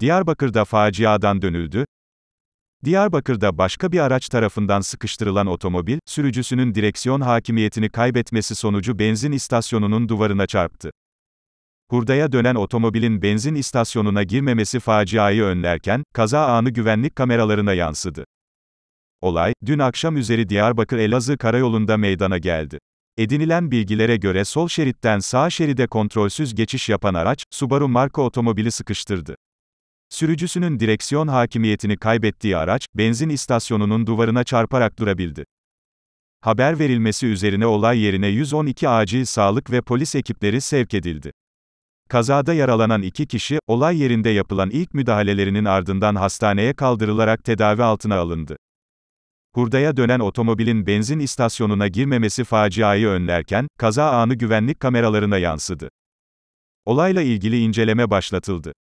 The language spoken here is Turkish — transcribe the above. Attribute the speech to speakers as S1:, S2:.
S1: Diyarbakır'da faciadan dönüldü. Diyarbakır'da başka bir araç tarafından sıkıştırılan otomobil, sürücüsünün direksiyon hakimiyetini kaybetmesi sonucu benzin istasyonunun duvarına çarptı. Hurdaya dönen otomobilin benzin istasyonuna girmemesi faciayı önlerken, kaza anı güvenlik kameralarına yansıdı. Olay, dün akşam üzeri Diyarbakır-Elazığ karayolunda meydana geldi. Edinilen bilgilere göre sol şeritten sağ şeride kontrolsüz geçiş yapan araç, Subaru marka otomobili sıkıştırdı. Sürücüsünün direksiyon hakimiyetini kaybettiği araç, benzin istasyonunun duvarına çarparak durabildi. Haber verilmesi üzerine olay yerine 112 acil sağlık ve polis ekipleri sevk edildi. Kazada yaralanan iki kişi, olay yerinde yapılan ilk müdahalelerinin ardından hastaneye kaldırılarak tedavi altına alındı. Hurdaya dönen otomobilin benzin istasyonuna girmemesi faciayı önlerken, kaza anı güvenlik kameralarına yansıdı. Olayla ilgili inceleme başlatıldı.